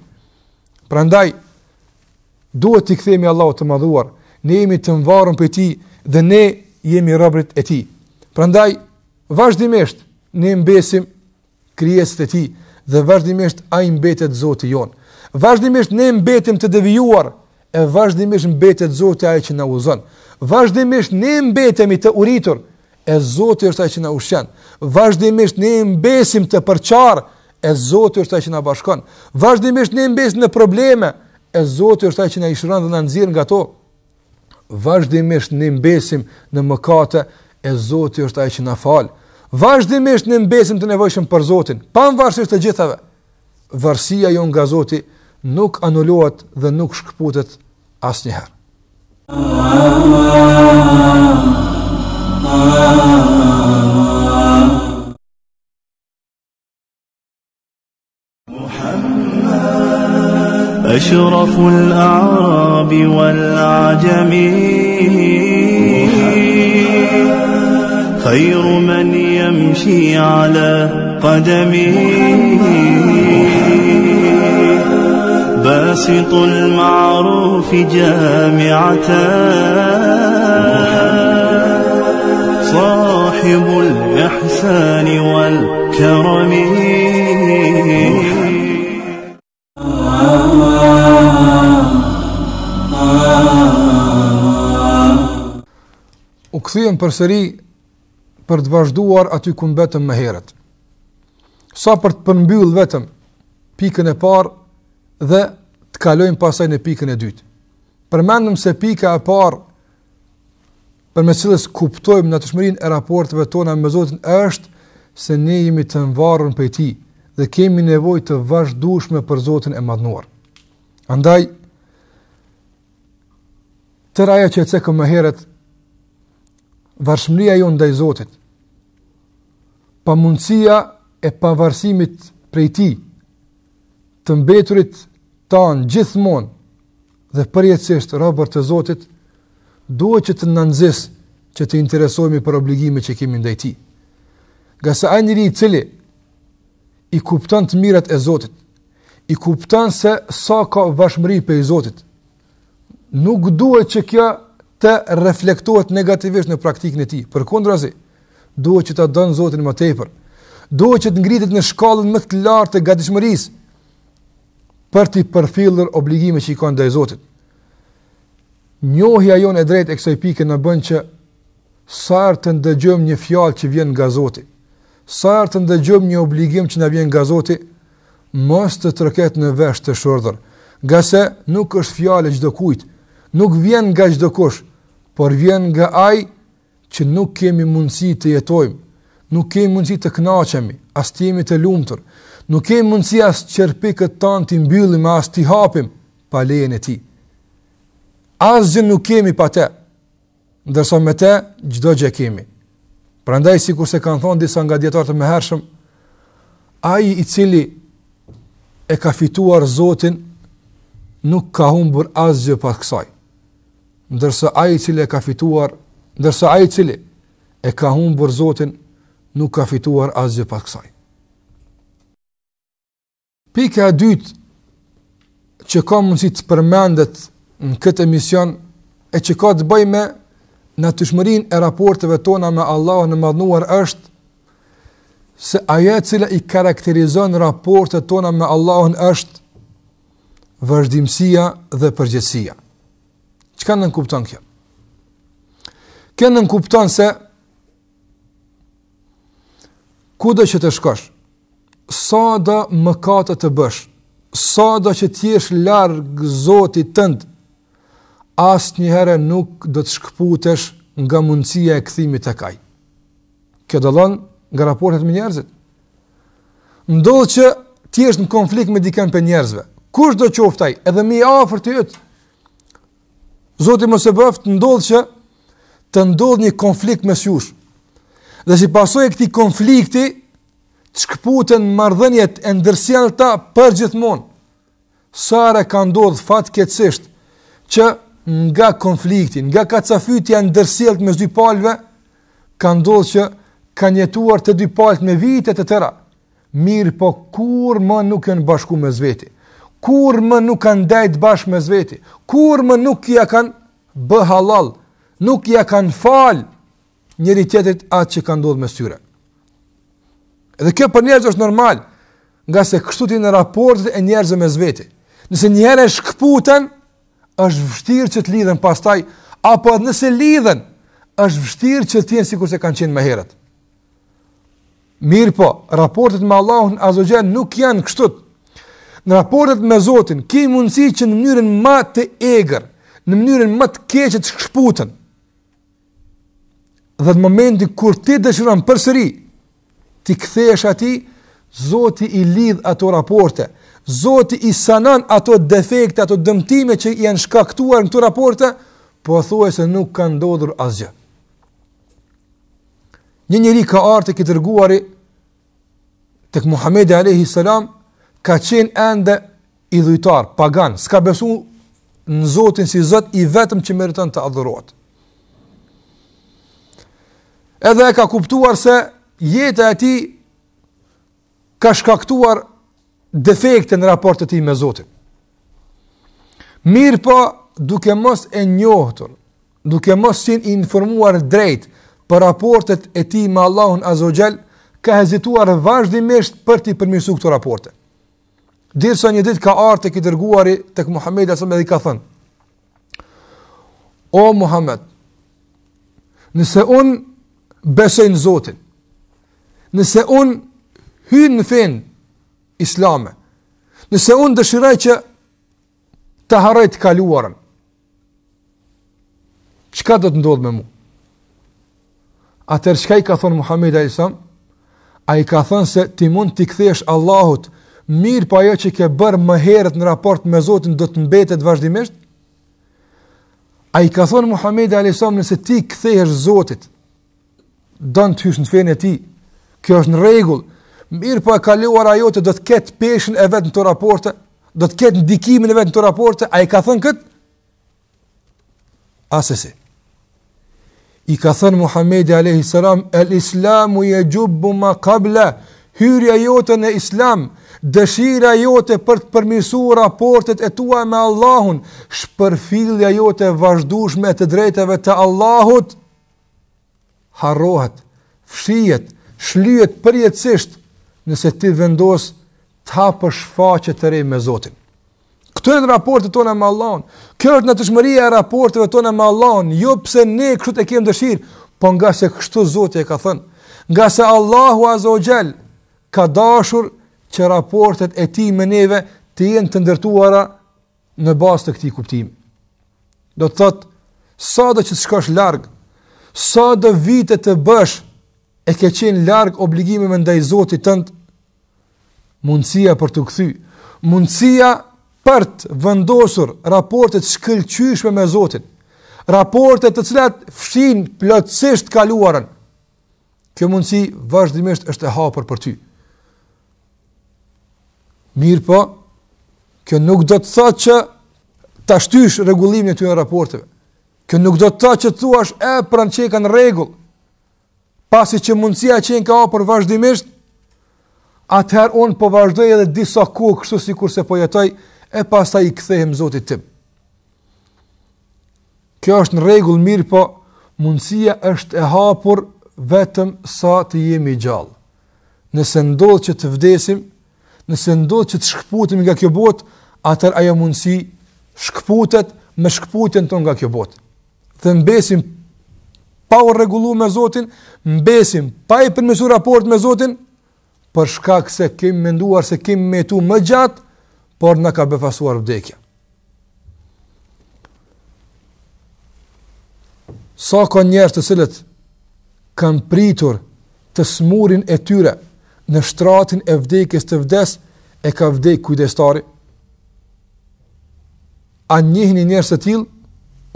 Prandaj duhet t'i kthejmë Allahut të madhuar, ne jemi të varur prej tij, dhe ne jemi robrit e tij. Prandaj vazhdimisht ne mbesim krijes e tij dhe vazhdimisht ai mbetet Zoti jon. Vazhdimisht ne mbetim të devijuar e vazhdimisht mbetet Zoti ai që na uzon. Vazhdimisht ne mbetemi të uritur e Zoti është ai që na ushqen. Vazhdimisht ne mbesim të përçar e Zoti është ai që na bashkon. Vazhdimisht ne mbesim në probleme e Zoti është ai që na i dhe në nxjerr nga to vazhdimisht në mbesim në mëkate e Zoti është ai që na fal. Vazhdimisht në mbesim të nevojshëm për Zotin, pa të gjithave. Varësia jon nga Zoti nuk anulohet dhe nuk shkëputet asnjëherë. Muhammad Ashraful A'ra العرب والعجم خير من يمشي على قدمه باسط المعروف جامعة صاحب الإحسان والكرم u këthujem për sëri për të vazhduar aty kun betëm me heret. Sa për të përmbyllë vetëm pikën e parë dhe të kalojmë pasaj në pikën e dytë. Përmendëm se pika e parë për me cilës kuptojmë në të shmërin e raportëve tona me Zotin është se ne jemi të nëvarën për ti dhe kemi nevoj të vazhdushme për Zotin e madnuar. Andaj, të raja që e cekëm me heret, varshmëria jo ndaj Zotit, pa mundësia e pavarësimit prej ti, të mbeturit tanë gjithmonë, dhe përjetësisht robër të Zotit, duhet që të nëndzisë që të interesojmi për obligime që kemi ndaj ti. Gësa a njëri i cili i kuptan të mirat e Zotit, i kuptan se sa ka vashmëri për i Zotit, nuk duhet që kja të reflektohet negativisht në praktikën e tij. Përkundrazi, duhet që ta dënë Zotin më tepër. Duhet që të ngrihet në shkallën më të lartë të gatishmërisë për të përfilluar obligimet që i kanë ndaj Zotit. Njohja jonë e drejtë e kësaj pike na bën që sa herë të dëgjojmë një fjalë që vjen nga Zoti, sa herë të dëgjojmë një obligim që na vjen nga Zoti, mos të tërket në vesh të shordhur, gazet nuk është fjalë çdo kujt, nuk vjen nga çdo kush por vjen nga ai që nuk kemi mundësi të jetojmë, nuk kemi mundësi të kënaqemi, as të jemi të lumtur, nuk kemi mundësi as çerpikët tan të mbyllim as të hapim pa lejen e tij. Asgjë nuk kemi pa të, ndërsa me të çdo gjë kemi. Prandaj sikur se kanë thonë disa nga dietarët e hershëm, ai i cili e ka fituar Zotin nuk ka humbur asgjë pas kësaj ndërsa ai i cili e ka fituar, ndërsa ai i cili e ka humbur Zotin, nuk ka fituar asgjë pas kësaj. Pika e dytë që ka mundsi të përmendet në këtë emision e që ka të bëjë me natyrshmërinë e raporteve tona me Allahun në madhnuar është se ajo e cila i karakterizon raportet tona me Allahun është vazhdimësia dhe përgjësia. Që në nënkupton kjo? Kënë nënkupton se ku do që të shkosh? Sa do mëkatët të bësh? Sa do që t'jesh largë zotit tëndë? Asë njëherë nuk do të shkëputesh nga mundësia e këthimit e kaj. Kjo dëllon nga raportet me njerëzit. dhe që t'jesh në konflikt me diken për njerëzve. Kush do qoftaj? Edhe mi afer të jëtë Zoti mos e bëft ndodh që të ndodh një konflikt mes jush. Dhe si pasojë e këtij konflikti, të shkputen marrëdhëniet e ndërsjellta përgjithmonë. Sa herë ka ndodhur fatkeqësisht që nga konflikti, nga kacafytja ndërsjellt mes dy palëve, ka ndodhur që kanë jetuar të dy palët me vite të tëra. Mirë, po kur më nuk e në bashku me zveti? kur më nuk kanë dajt bash me zveti, kur më nuk i kanë bë halal, nuk i kanë fal njëri tjetrit atë që kanë ndodhur me syre. Dhe kjo për njerëz është normal, nga se kështu ti në raportet e njerëzve me zveti. Nëse një herë shkputen, është vështirë që të lidhen pastaj, apo nëse lidhen, është vështirë që të jenë sikur se kanë qenë më herët. Mirë po, raportet me Allahun azogjen nuk janë kështut, në raportet me Zotin, ke mundësi që në mënyrën më të egër, në mënyrën më të keqe të shkputen. Dhe në momenti kur ti dëshiron përsëri ti kthehesh atij, Zoti i lidh ato raporte. Zoti i sanon ato defekte, ato dëmtime që janë shkaktuar në të raporte, po thuaj se nuk kanë ndodhur asgjë. Një njëri ka artë e këtë rguari të këtë a.s ka qenë ende i pagan, s'ka besu në Zotin si Zot i vetëm që meriton të adhurohet. Edhe e ka kuptuar se jeta e tij ka shkaktuar defekte në raportin e tij me Zotin. Mirë po, duke mos e njohur, duke mos si informuar drejt për raportet e tij me Allahun Azza ka hezituar vazhdimisht për ti përmirësuar këto raporte dirësa një ditë ka artë të këtërguari të këtë Muhammed Asam edhe i ka thënë, o Muhammed, nëse unë besoj në Zotin, nëse unë hynë në fenë islame, nëse unë dëshiraj që të harajt kaluarën, çka do të ndodhë me mu? Atër qka i ka thënë Muhammed Asam? A i ka thënë se ti mund t'i këthesh Allahut, mirë pa po jo që ke bërë më herët në raport me Zotin do të mbetet vazhdimisht? A i ka thonë Muhammed A.S. nëse ti këthejesh Zotit, do në të hysh në fene ti, kjo është në regullë, mirë pa po kaluar ajo të do të ketë peshin e vetë në të raporte, do të ketë ndikimin e vetë në të raporte, a i ka thonë këtë? Asese. I ka thënë Muhammedi a.s. El islamu je gjubbu ma kabla, hyrja jote në islam, dëshira jote për të përmirësuar raportet e tua me Allahun, shpërfillja jote vazhdueshme të drejtave të Allahut harrohet, fshihet, shlyet përjetësisht nëse ti vendos të hapësh faqe të re me Zotin. e në raportet tona me Allahun. Kjo është natyrshmëria e raporteve tona me Allahun, jo pse ne kështu e kemi dëshirë, po nga se kështu Zoti e ka thënë. Nga se Allahu Azza wa ka dashur që raportet e ti me neve të jenë të ndërtuara në bas të këti kuptim. Do të thotë, sa dhe që të shkosh largë, sa dhe vite të bësh e ke qenë largë obligime me nda i zotit tëndë, mundësia për të këthy, mundësia për të vendosur raportet shkëllqyshme me zotit, raportet të cilat fshin plëtsisht kaluarën, kjo mundësi vazhdimisht është e hapër për ty. Mirë po, kjo nuk do të thot që të ashtysh regullimin e ty në raporteve. Kjo nuk do të thot që të thuash e pranë që e kanë regull, pasi që mundësia që e në ka o për vazhdimisht, atëherë unë po vazhdoj edhe disa ku, kështu si kurse po jetoj, e pasta i këthehem zotit tim. Kjo është në regull mirë po, mundësia është e hapur vetëm sa të jemi gjallë. Nëse ndodhë që të vdesim, nëse ndodhë që të shkëputëm nga kjo botë, atër ajo mundësi shkëputët me shkëputën ton nga kjo botë. Dhe mbesim pa u regullu me Zotin, mbesim pa i përmesu raport me Zotin, për shkak se kemi menduar se kemi metu më gjatë, por në ka befasuar vdekja. Sa ka njerës të cilët kanë pritur të smurin e tyre, në shtratin e vdekjes të vdes e ka vdekur kujdestari. A njihni njerëz të tillë?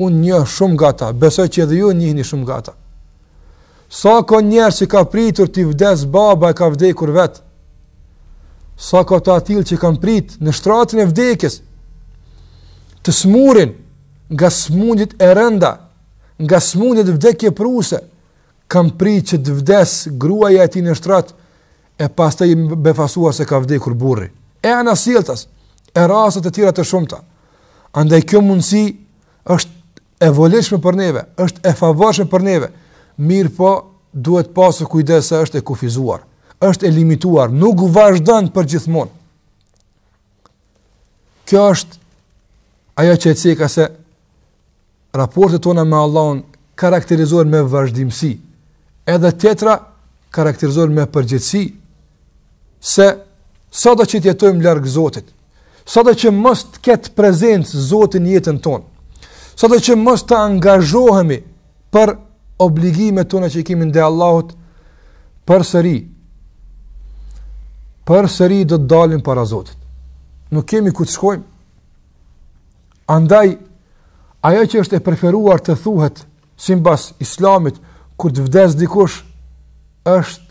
Unë një shumë gata, besoj që edhe ju njihni shumë gata. Sa ka njerëz që ka pritur ti vdes baba e ka vdekur vetë, Sa ka të atil që kanë prit në shtratin e vdekjes? Të smurin nga smundjet e rënda, nga smundjet e pruse kam prit që të vdes gruaja e tij në shtratë e pas të i befasuar se ka vdekur burri. E anasiltas, e rasët e tira të shumëta. Andaj kjo mundësi është e voleshme për neve, është e favashme për neve, mirë po duhet pasë kujdes se është e kufizuar, është e limituar, nuk vazhdanë për gjithmon. Kjo është ajo që e cika se raportet tona me Allahun karakterizohen me vazhdimësi, edhe tjetra karakterizohen me përgjithsi, se sa do që tjetojmë lërgë Zotit, sa do që mës të ketë prezencë Zotin jetën tonë, sa do që mës të angazhohemi për obligime tonë që i kimin dhe Allahut për sëri, për sëri dhe të dalim para Zotit. Nuk kemi ku të shkojmë, andaj, ajo që është e preferuar të thuhet, si mbas islamit, kur të vdes dikush, është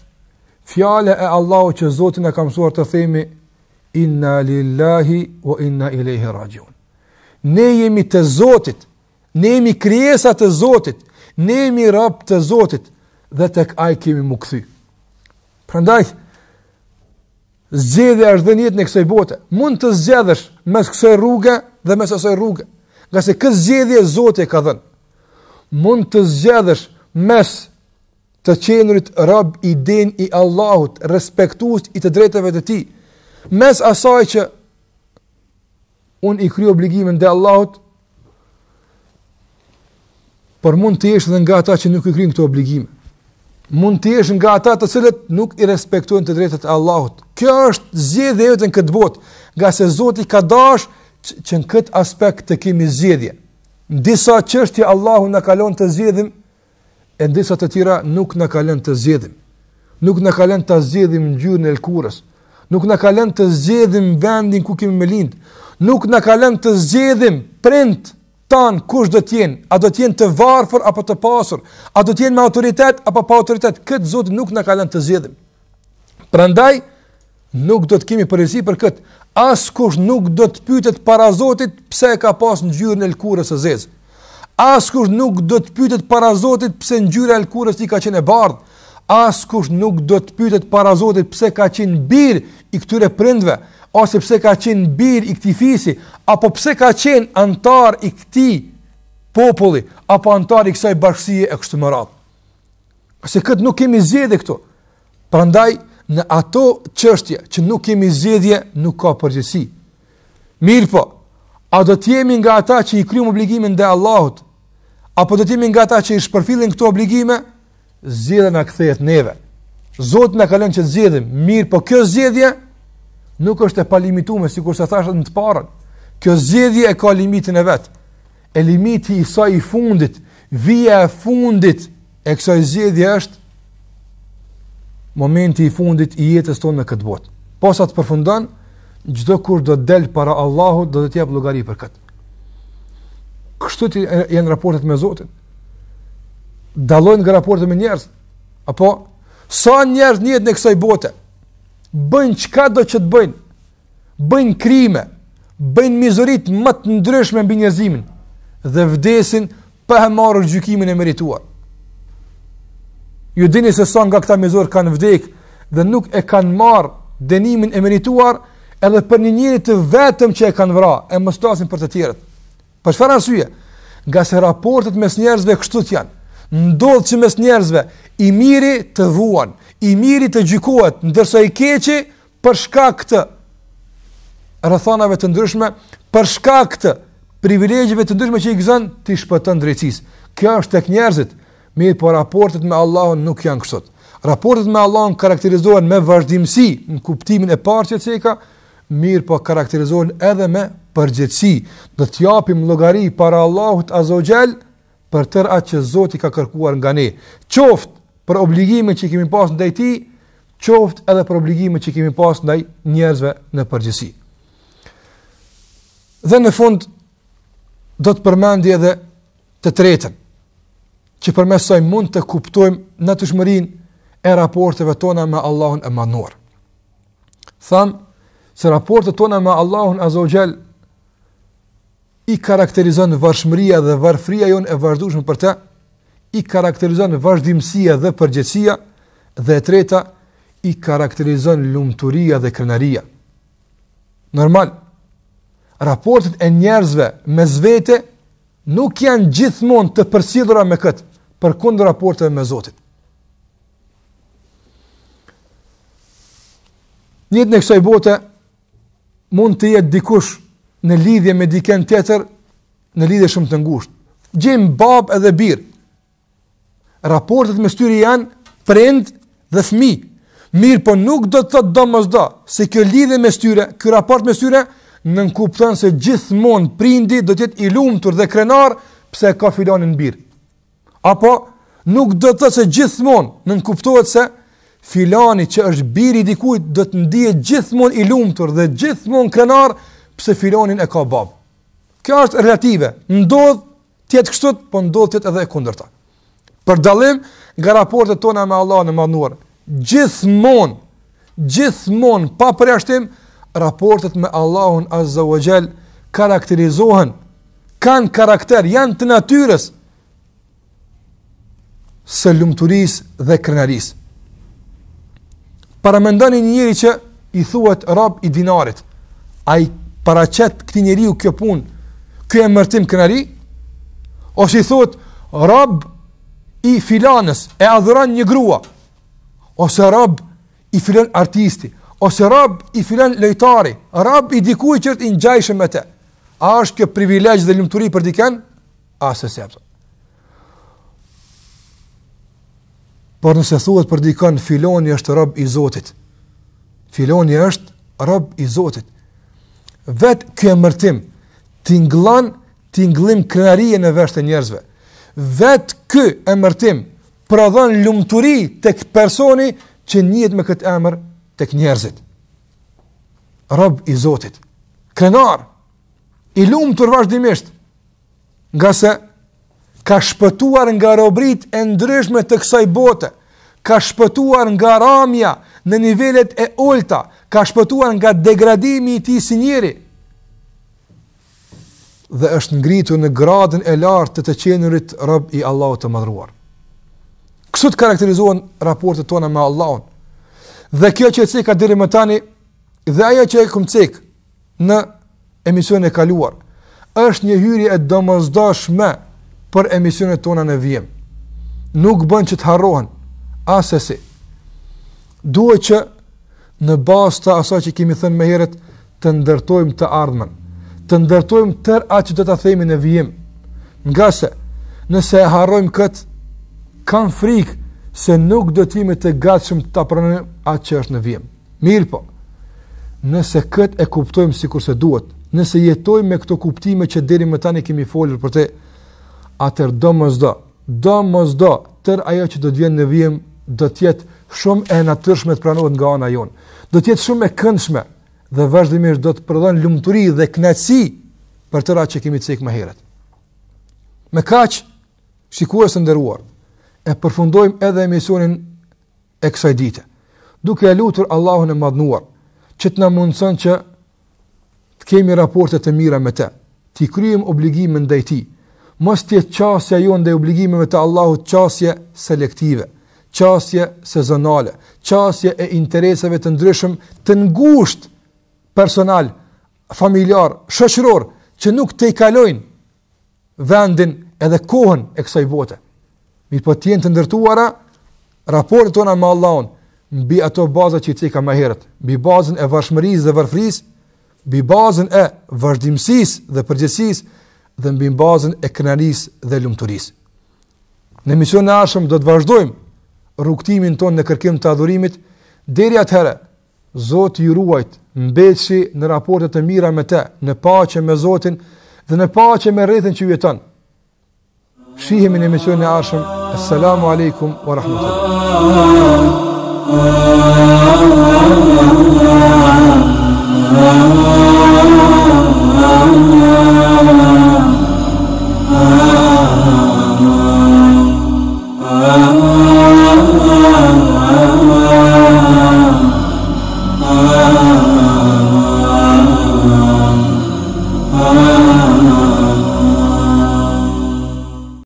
fjale e Allahu që Zotin e kam suar të themi, inna lillahi o inna i lehi rajon. Ne jemi të Zotit, ne jemi kriesa të Zotit, ne jemi rap të Zotit, dhe të kaj kemi më këthy. Përëndaj, zgjede është dhe njëtë në kësaj bote, mund të zgjedhësh mes kësaj rrugë dhe mes asaj rrugë, nga se kësë zgjede e Zotit e ka dhenë. Mund të zgjedhësh mes kësaj të qenurit rab i den i Allahut, respektuus i të drejtëve të ti, mes asaj që unë i kry obligimin dhe Allahut, për mund të jeshtë dhe nga ta që nuk i kry në këto obligime. Mund të jeshtë nga ta të cilët nuk i respektuin të drejtët e Allahut. Kjo është zjedhe e të në këtë botë, nga se Zoti ka dash që në këtë aspekt të kemi zjedhje. Në disa qështje Allahut në kalon të zjedhim, e ndesat të tjera nuk në kalen të zjedhim. Nuk në kalen të zjedhim në gjyrë në elkurës. Nuk në kalen të zjedhim vendin ku kemi me lindë. Nuk në kalen të zjedhim prindë tanë kush dhe tjenë. A dhe tjenë të varfër apo të pasur. A dhe tjenë me autoritet apo pa autoritet. Këtë zotë nuk në kalen të zjedhim. Prandaj, nuk do të kemi përrisi për këtë. As kush nuk do të pytet para zotit pse ka pas në gjyrë në elkurës e zezë. Askush nuk do të pyetet para Zotit pse ngjyra e lkurës i ka qenë e bardh. Askush nuk do të pyetet para Zotit pse ka qenë bir i këtyre prindve, ose pse ka qenë bir i këtij fisi, apo pse ka qenë antar i këtij populli, apo antar i kësaj bashkësie e kështu me radhë. kët nuk kemi zgjedhje këtu. Prandaj në ato çështje që nuk kemi zgjedhje, nuk ka përgjegjësi. Mirpo, a do të jemi nga ata që i kryjm obligimin te Allahut? apo do të jemi nga ata që i shpërfillin këto obligime, zgjidhja na kthehet neve. Zoti na ka lënë që zgjidhim, mirë, por kjo zgjidhje nuk është e palimituar, sikur sa thashë në të parën. Kjo zgjidhje e ka limitin e vet. E limiti i saj i fundit, vija e fundit e kësaj zgjidhje është momenti i fundit i jetës tonë në këtë botë. Posa të përfundon, gjdo kur do të delë para Allahut, do të tjepë lugari për këtë kështu ti janë raportet me Zotin. Dallojnë nga raportet me njerëz. Apo sa njerëz njihet në kësaj bote? Bëjnë çka do që të bëjnë. Bëjnë krime, bëjnë të më të ndryshme mbi njerëzimin dhe vdesin pa marrë gjykimin e merituar. Ju dini se sa nga këta mizor kanë vdekur dhe nuk e kanë marrë dënimin e merituar edhe për një njëri të vetëm që e kanë vra, e mëstasin për të tjerët. Për po çfarë arsye? Nga se raportet mes njerëzve kështu janë. Ndodh që mes njerëzve i miri të vuan, i miri të gjykohet, ndërsa i keqi për shkak të rrethonave të ndryshme, për shkak të privilegjeve të ndryshme që i të ti shpëton drejtësisë. Kjo është tek njerëzit. Mirë, po raportet me Allahun nuk janë kështut. Raportet me Allahun karakterizohen me vazhdimsi në kuptimin e parë që çeka, mirë, po karakterizohen edhe me përgjithsi, do të japim llogari para Allahut Azogjel për tërë atë që Zoti ka kërkuar nga ne. Qoftë për obligimet që kemi pas ndaj tij, qoftë edhe për obligimet që kemi pas ndaj njerëzve në përgjithsi. Dhe në fund do të përmendi edhe të tretën, që përmes mund të kuptojmë shmërin e raporteve tona me Allahun e Manor. Thamë, se raportet tona me Allahun Azogjel i karakterizon vërshmëria dhe vërfria jonë e vazhdushme për te, i karakterizon vazhdimësia dhe përgjëtsia, dhe treta, i karakterizon lumëturia dhe krenaria. Normal, raportet e njerëzve me zvete nuk janë gjithmon të përsidhura me këtë, për kundë raportet me zotit. Njëtë në kësaj bote, mund të jetë dikush në lidhje me diken tjetër, në lidhje shumë të ngushtë. Gjem bab edhe bir. Raportet me styri janë prind dhe fmi Mirë, po nuk do të thotë domosdo se kjo lidhje me styre, ky raport me styre Nënkupton se gjithmonë prindi do të jetë i lumtur dhe krenar pse ka filonin bir. Apo nuk do të thotë se gjithmonë nën se filani që është biri dikujt do të ndihet gjithmonë i lumtur dhe gjithmonë krenar pse filonin e ka bab. Kjo është relative. Ndodh ti et po ndodh ti edhe e kundërta. Për dallim nga raportet tona me Allahun në mëndur, gjithmonë, gjithmonë pa përjashtim, raportet me Allahun Azza wa Jall karakterizohen kanë karakter, janë të natyrës së lumëturis dhe kërnaris. Paramendoni njëri që i thuet rab i dinarit, a i paracet këti njeri u kjo pun, kjo e mërtim kënari, ose i thot, rab i filanës, e adhuran një grua, ose rab i filan artisti, ose rab i filan lojtari, rab i dikuj që i njajshëm me te, a është kjo privilegjë dhe lëmëturi për diken, a se Por nëse thuhet për dikën filoni është rob i Zotit. Filoni është rob i Zotit vetë kjo e mërtim, tinglan, tinglim krenarije në vesht e njerëzve. Vetë kjo e mërtim, pradhan lumëturi të këtë personi që njët me këtë emër të këtë njerëzit. Rob i Zotit, krenar, i lumë të rvashdimisht, nga se ka shpëtuar nga robrit e ndryshme të kësaj bote, ka shpëtuar nga ramja, në nivellet e olta, ka shpëtuar nga degradimi i ti si njeri, dhe është ngritu në gradën e lartë të të qenërit rëb i Allahot të madhruar. Kësut karakterizohen raportet tona me Allahun dhe kjo që e cika diri më tani, dhe aja që e këmë cikë në emision e kaluar, është një hyri e dëmëzdash për emisionet tona në vijem. Nuk bën që të harrohen, asesi duhet që në bazë të asaj që kemi thënë me heret, të ndërtojmë të ardhmen, të ndërtojmë tër atë që do të themi në vijim. Nga se, nëse e harrojmë këtë, kanë frikë se nuk do të jemi të gatshëm të apranojmë atë që është në vijim. Mirë po, nëse këtë e kuptojmë si se duhet, nëse jetojmë me këto kuptime që deri më tani kemi folur për te, atër do mëzdo, do tër ajo që do të vjen në vijim, do jetë shumë e natyrshme të pranohet nga ana jon. Do të jetë shumë e këndshme dhe vazhdimisht do të prodhon lumturi dhe kënaqësi për të që kemi të sejkë më heret. Me kaq, shikua së ndërruar, e përfundojmë edhe emisionin e kësaj dite, duke e lutur Allahun e madnuar, që të në mundësën që të kemi raportet e mira me te, të i kryim obligimin dhe i ti, mës tjetë qasja jon dhe obligimin me të Allahut qasje selektive, qasje sezonale, qasje e interesave të ndryshëm, të ngusht personal, familjar, shoqëror që nuk të i kalojnë vendin edhe kohën e kësaj bote. Mi po tjenë të ndërtuara, raportet tona me Allahun mbi ato baza që i cika më herët, mbi bazën e vashmëris dhe vërfris, mbi bazën e vazhdimësis dhe përgjësis, dhe mbi bazën e kënaris dhe lumëturis. Në misionë në ashëm do të vazhdojmë rrugtimin tonë në kërkim të adhurimit, deri atëherë, Zotë ju ruajt, mbeci në raportet e mira me te, në pace me Zotin, dhe në pace me rrethin që jeton. Shihemi në emision në arshëm, Assalamu alaikum wa rahmatullu.